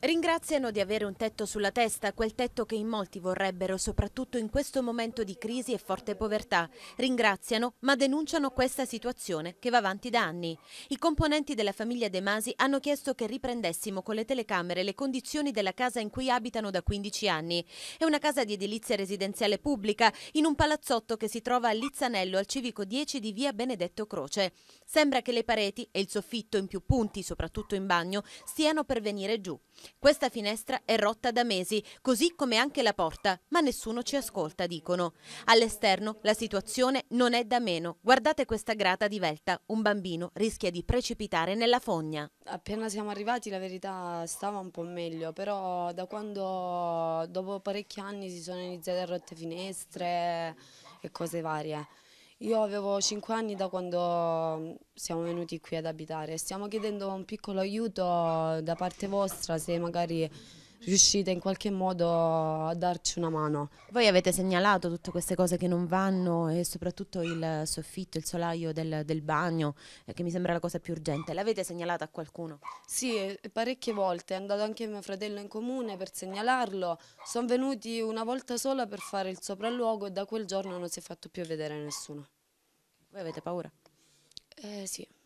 Ringraziano di avere un tetto sulla testa, quel tetto che in molti vorrebbero, soprattutto in questo momento di crisi e forte povertà. Ringraziano, ma denunciano questa situazione che va avanti da anni. I componenti della famiglia De Masi hanno chiesto che riprendessimo con le telecamere le condizioni della casa in cui abitano da 15 anni. È una casa di edilizia residenziale pubblica, in un palazzotto che si trova a Lizzanello, al civico 10 di via Benedetto Croce. Sembra che le pareti e il soffitto in più punti, soprattutto in bagno, stiano per venire giù. Questa finestra è rotta da mesi, così come anche la porta, ma nessuno ci ascolta, dicono. All'esterno la situazione non è da meno. Guardate questa grata di velta, un bambino rischia di precipitare nella fogna. Appena siamo arrivati la verità stava un po' meglio, però da quando dopo parecchi anni si sono iniziate a rotte finestre e cose varie. Io avevo 5 anni da quando mm, siamo venuti qui ad abitare. Stiamo chiedendo un piccolo aiuto eh, da parte vostra se magari riuscite in qualche modo a darci una mano. Voi avete segnalato tutte queste cose che non vanno e soprattutto il soffitto, il solaio del, del bagno, eh, che mi sembra la cosa più urgente. L'avete segnalato a qualcuno? Sì, parecchie volte, è andato anche mio fratello in comune per segnalarlo, sono venuti una volta sola per fare il sopralluogo e da quel giorno non si è fatto più vedere nessuno. Voi avete paura? Eh sì.